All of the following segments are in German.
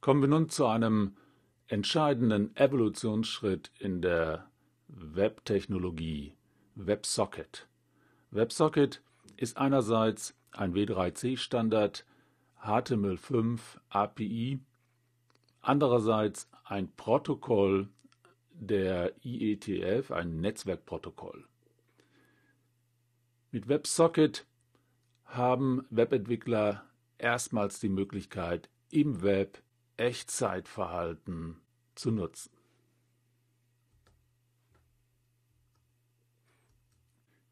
Kommen wir nun zu einem entscheidenden Evolutionsschritt in der Web-Technologie, WebSocket. WebSocket ist einerseits ein W3C-Standard HTML5 API, andererseits ein Protokoll der IETF, ein Netzwerkprotokoll. Mit WebSocket haben Webentwickler erstmals die Möglichkeit, im Web Echtzeitverhalten zu nutzen.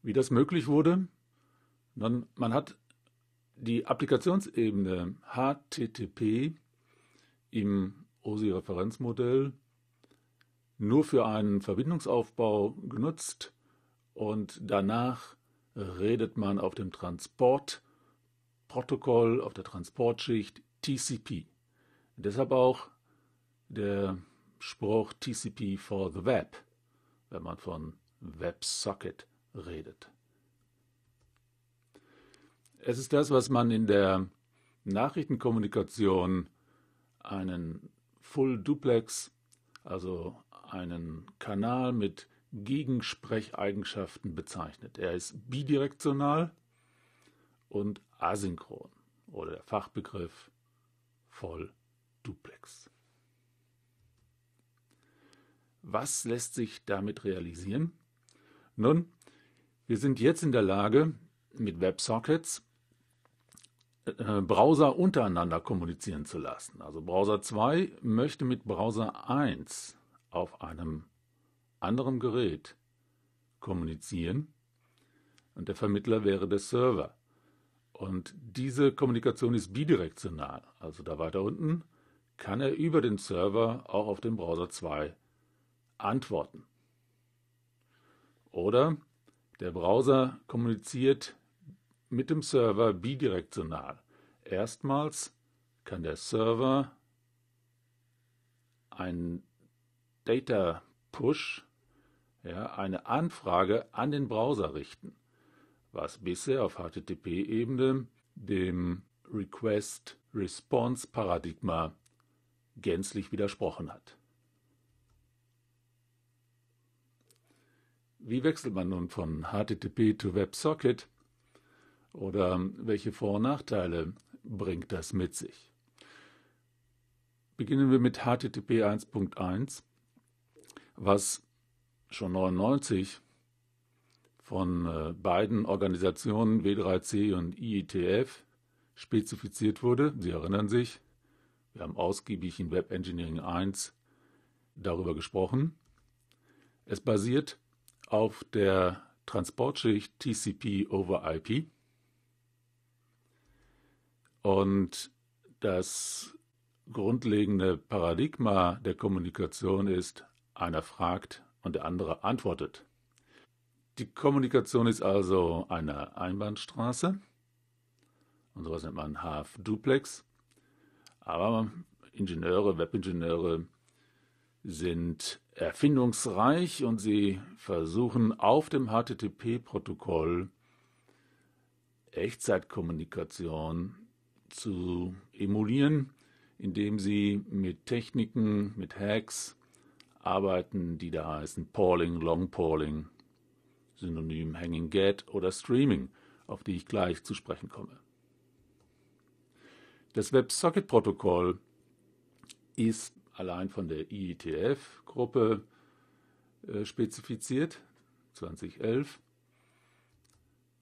Wie das möglich wurde? Nun, man hat die Applikationsebene HTTP im OSI-Referenzmodell nur für einen Verbindungsaufbau genutzt und danach redet man auf dem Transportprotokoll, auf der Transportschicht TCP. Deshalb auch der Spruch TCP for the Web, wenn man von WebSocket redet. Es ist das, was man in der Nachrichtenkommunikation einen Full Duplex, also einen Kanal mit Gegensprecheigenschaften bezeichnet. Er ist bidirektional und asynchron oder der Fachbegriff voll -duplex. Duplex. Was lässt sich damit realisieren? Nun, wir sind jetzt in der Lage, mit Websockets äh, Browser untereinander kommunizieren zu lassen. Also Browser 2 möchte mit Browser 1 auf einem anderen Gerät kommunizieren und der Vermittler wäre der Server. Und diese Kommunikation ist bidirektional. Also da weiter unten kann er über den Server auch auf den Browser 2 antworten. Oder der Browser kommuniziert mit dem Server bidirektional. Erstmals kann der Server einen Data Push, ja, eine Anfrage an den Browser richten, was bisher auf HTTP-Ebene dem Request-Response-Paradigma gänzlich widersprochen hat. Wie wechselt man nun von HTTP zu WebSocket? Oder welche Vor- und Nachteile bringt das mit sich? Beginnen wir mit HTTP 1.1, was schon 99 von äh, beiden Organisationen W3C und IETF spezifiziert wurde. Sie erinnern sich, wir haben ausgiebig in Web Engineering 1 darüber gesprochen. Es basiert auf der Transportschicht TCP over IP. Und das grundlegende Paradigma der Kommunikation ist, einer fragt und der andere antwortet. Die Kommunikation ist also eine Einbahnstraße und sowas nennt man Half-Duplex. Aber Ingenieure, Webingenieure sind erfindungsreich und sie versuchen auf dem HTTP-Protokoll Echtzeitkommunikation zu emulieren, indem sie mit Techniken, mit Hacks arbeiten, die da heißen Pauling, Long Pauling, Synonym Hanging Get oder Streaming, auf die ich gleich zu sprechen komme. Das WebSocket-Protokoll ist allein von der IETF-Gruppe äh, spezifiziert, 2011,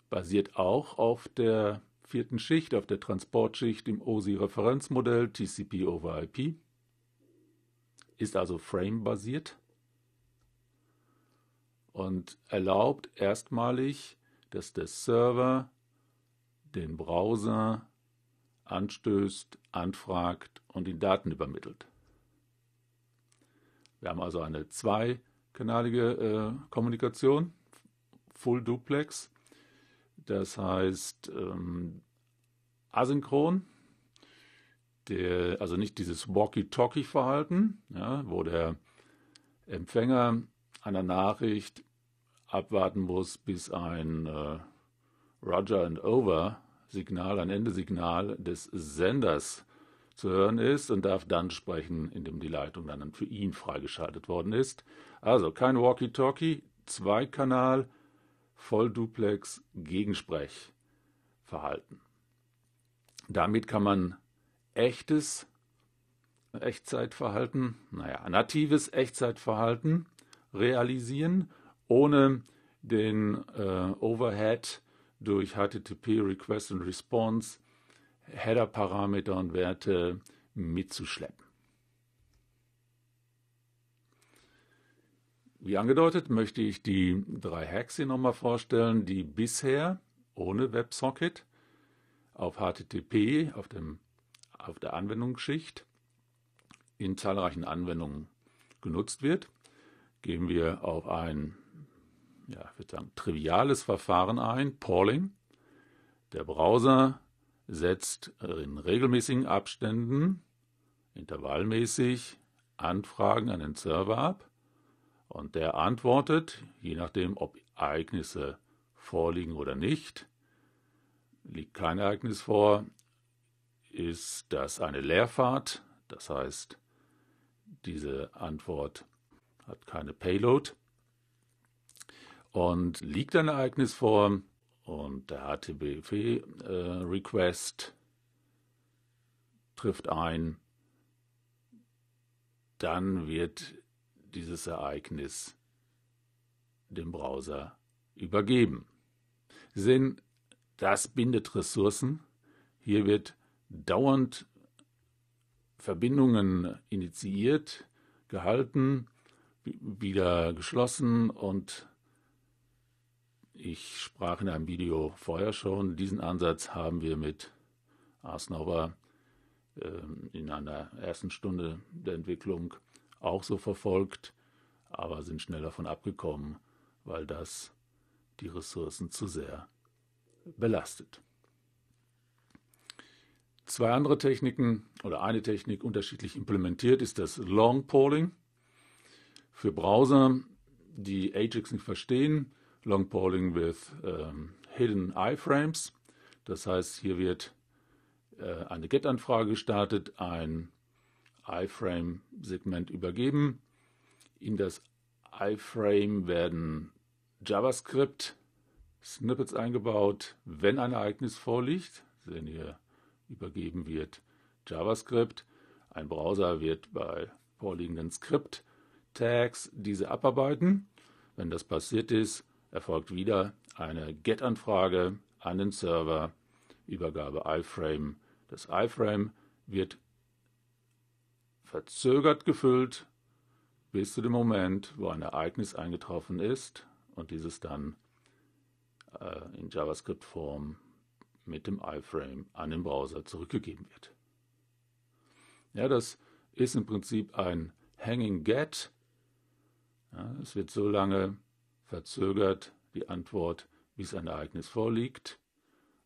basiert auch auf der vierten Schicht, auf der Transportschicht im OSI-Referenzmodell TCP over IP, ist also Frame-basiert und erlaubt erstmalig, dass der Server den Browser anstößt, anfragt und die Daten übermittelt. Wir haben also eine zweikanalige äh, Kommunikation, Full Duplex. Das heißt ähm, asynchron, der, also nicht dieses Walkie-Talkie-Verhalten, ja, wo der Empfänger einer Nachricht abwarten muss, bis ein äh, Roger and Over Signal, ein Endesignal des Senders zu hören ist und darf dann sprechen, indem die Leitung dann für ihn freigeschaltet worden ist. Also kein Walkie-Talkie, Zweikanal, Vollduplex, Gegensprechverhalten. Damit kann man echtes Echtzeitverhalten, naja, natives Echtzeitverhalten realisieren, ohne den äh, Overhead durch HTTP Request and Response Header-Parameter und Werte mitzuschleppen. Wie angedeutet, möchte ich die drei Hacks hier nochmal vorstellen, die bisher ohne WebSocket auf HTTP, auf, dem, auf der Anwendungsschicht, in zahlreichen Anwendungen genutzt wird. Gehen wir auf ein ja, ich würde sagen, triviales Verfahren ein, Pauling. Der Browser setzt in regelmäßigen Abständen, intervallmäßig, Anfragen an den Server ab und der antwortet, je nachdem, ob Ereignisse vorliegen oder nicht. Liegt kein Ereignis vor, ist das eine Leerfahrt, das heißt, diese Antwort hat keine Payload und liegt ein Ereignis vor und der HTTP-Request äh, trifft ein, dann wird dieses Ereignis dem Browser übergeben. Sie sehen, das bindet Ressourcen. Hier wird dauernd Verbindungen initiiert, gehalten, wieder geschlossen und ich sprach in einem Video vorher schon, diesen Ansatz haben wir mit Arsnauber ähm, in einer ersten Stunde der Entwicklung auch so verfolgt, aber sind schnell davon abgekommen, weil das die Ressourcen zu sehr belastet. Zwei andere Techniken oder eine Technik unterschiedlich implementiert ist das Long Polling für Browser, die Ajax nicht verstehen Long Polling with ähm, Hidden Iframes. Das heißt, hier wird äh, eine GET-Anfrage gestartet, ein iframe-Segment übergeben. In das iframe werden JavaScript-Snippets eingebaut, wenn ein Ereignis vorliegt. Sehen hier übergeben wird JavaScript. Ein Browser wird bei vorliegenden script tags diese abarbeiten. Wenn das passiert ist, erfolgt wieder eine GET-Anfrage an den Server, Übergabe iframe. Das iframe wird verzögert gefüllt bis zu dem Moment, wo ein Ereignis eingetroffen ist und dieses dann äh, in JavaScript-Form mit dem iframe an den Browser zurückgegeben wird. Ja, das ist im Prinzip ein Hanging Get. Ja, es wird so lange verzögert die Antwort, wie es ein Ereignis vorliegt.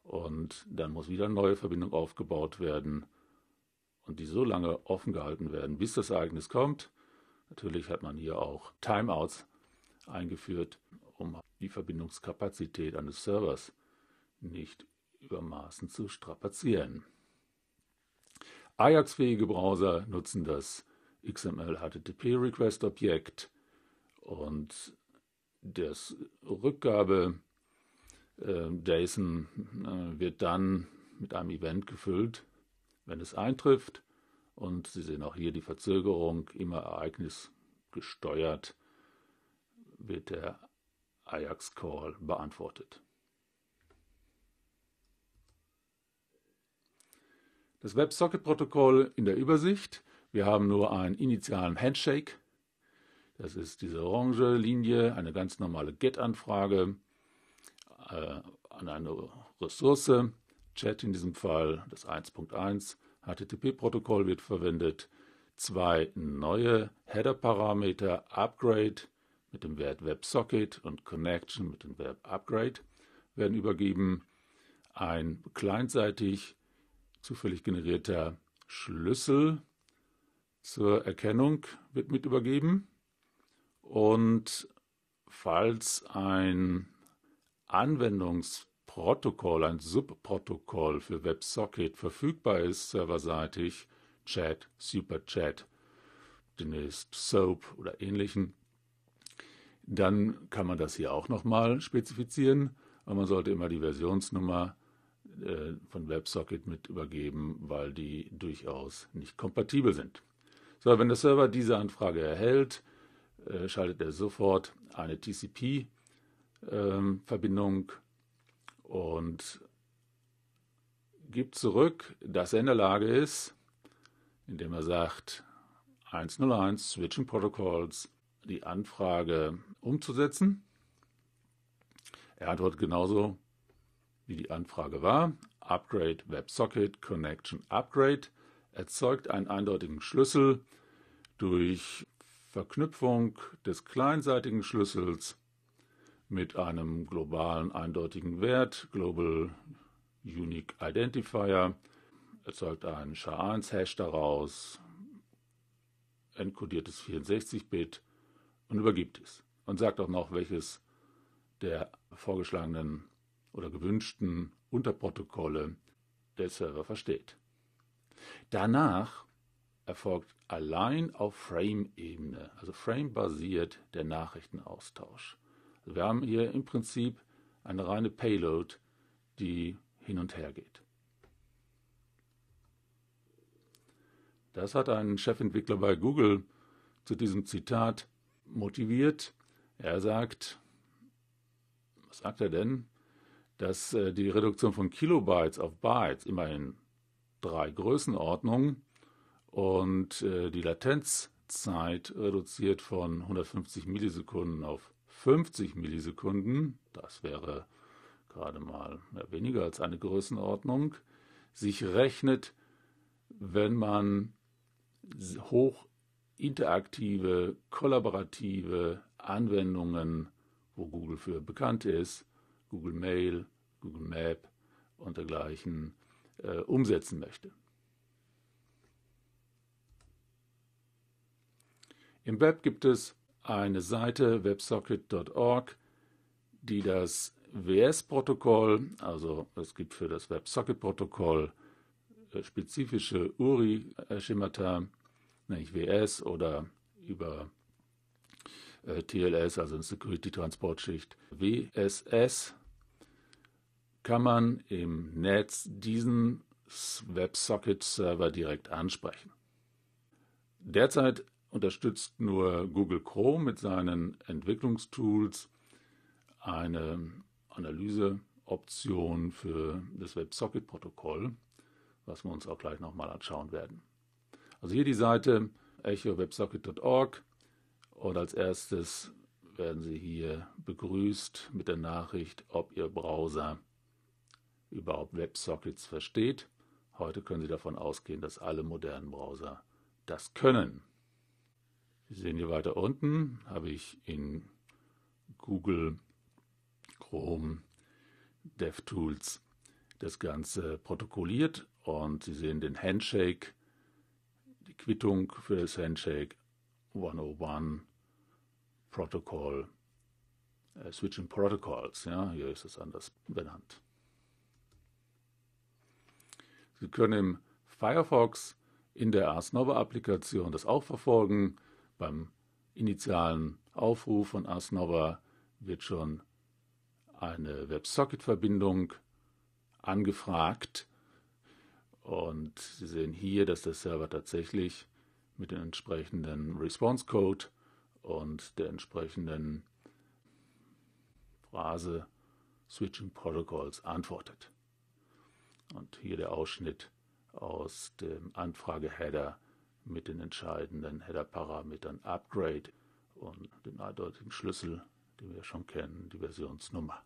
Und dann muss wieder eine neue Verbindung aufgebaut werden und die so lange offen gehalten werden, bis das Ereignis kommt. Natürlich hat man hier auch Timeouts eingeführt, um die Verbindungskapazität eines Servers nicht übermaßen zu strapazieren. Ajax-fähige Browser nutzen das XML-HTTP-Request-Objekt und das Rückgabe ähm, JSON äh, wird dann mit einem Event gefüllt, wenn es eintrifft. Und Sie sehen auch hier die Verzögerung, immer ereignisgesteuert wird der Ajax-Call beantwortet. Das WebSocket-Protokoll in der Übersicht. Wir haben nur einen initialen Handshake das ist diese orange Linie, eine ganz normale GET-Anfrage äh, an eine Ressource, Chat in diesem Fall, das 1.1. HTTP-Protokoll wird verwendet. Zwei neue Header-Parameter, Upgrade mit dem Wert WebSocket und Connection mit dem Wert Upgrade werden übergeben. Ein clientseitig zufällig generierter Schlüssel zur Erkennung wird mit übergeben. Und falls ein Anwendungsprotokoll, ein Subprotokoll für WebSocket verfügbar ist, serverseitig, Chat, SuperChat, demnächst SOAP oder ähnlichen, dann kann man das hier auch nochmal spezifizieren, aber man sollte immer die Versionsnummer äh, von WebSocket mit übergeben, weil die durchaus nicht kompatibel sind. So, wenn der Server diese Anfrage erhält, äh, schaltet er sofort eine TCP-Verbindung ähm, und gibt zurück, dass er in der Lage ist, indem er sagt 101 Switching Protocols die Anfrage umzusetzen. Er antwortet genauso, wie die Anfrage war. Upgrade WebSocket Connection Upgrade erzeugt einen eindeutigen Schlüssel durch Verknüpfung des kleinseitigen Schlüssels mit einem globalen eindeutigen Wert, Global Unique Identifier, erzeugt einen SHA-1-Hash daraus, es 64-Bit und übergibt es. Und sagt auch noch, welches der vorgeschlagenen oder gewünschten Unterprotokolle der Server versteht. Danach erfolgt allein auf Frame-Ebene, also Frame-basiert der Nachrichtenaustausch. Also wir haben hier im Prinzip eine reine Payload, die hin und her geht. Das hat einen Chefentwickler bei Google zu diesem Zitat motiviert. Er sagt, was sagt er denn? Dass äh, die Reduktion von Kilobytes auf Bytes, immerhin drei Größenordnungen, und äh, die Latenzzeit reduziert von 150 Millisekunden auf 50 Millisekunden. Das wäre gerade mal weniger als eine Größenordnung. Sich rechnet, wenn man hoch interaktive, kollaborative Anwendungen, wo Google für bekannt ist, Google Mail, Google Map und dergleichen, äh, umsetzen möchte. Im Web gibt es eine Seite websocket.org, die das WS-Protokoll, also es gibt für das WebSocket-Protokoll äh, spezifische URI-Schemata, nämlich WS oder über äh, TLS, also eine Security-Transportschicht, WSS, kann man im Netz diesen WebSocket-Server direkt ansprechen. Derzeit unterstützt nur Google Chrome mit seinen Entwicklungstools eine Analyseoption für das WebSocket-Protokoll, was wir uns auch gleich nochmal anschauen werden. Also hier die Seite echowebsocket.org und als erstes werden Sie hier begrüßt mit der Nachricht, ob Ihr Browser überhaupt WebSockets versteht. Heute können Sie davon ausgehen, dass alle modernen Browser das können. Sie sehen hier weiter unten, habe ich in Google, Chrome, DevTools das Ganze protokolliert und Sie sehen den Handshake, die Quittung für das Handshake 101 Protocol, äh, Switching Protocols. Ja, hier ist es anders benannt. Sie können im Firefox in der Ars Nova applikation das auch verfolgen beim initialen Aufruf von Ars Nova wird schon eine WebSocket-Verbindung angefragt. Und Sie sehen hier, dass der Server tatsächlich mit dem entsprechenden Response Code und der entsprechenden Phrase Switching Protocols antwortet. Und hier der Ausschnitt aus dem Anfrage-Header mit den entscheidenden Header-Parametern Upgrade und dem eindeutigen Schlüssel, den wir schon kennen, die Versionsnummer.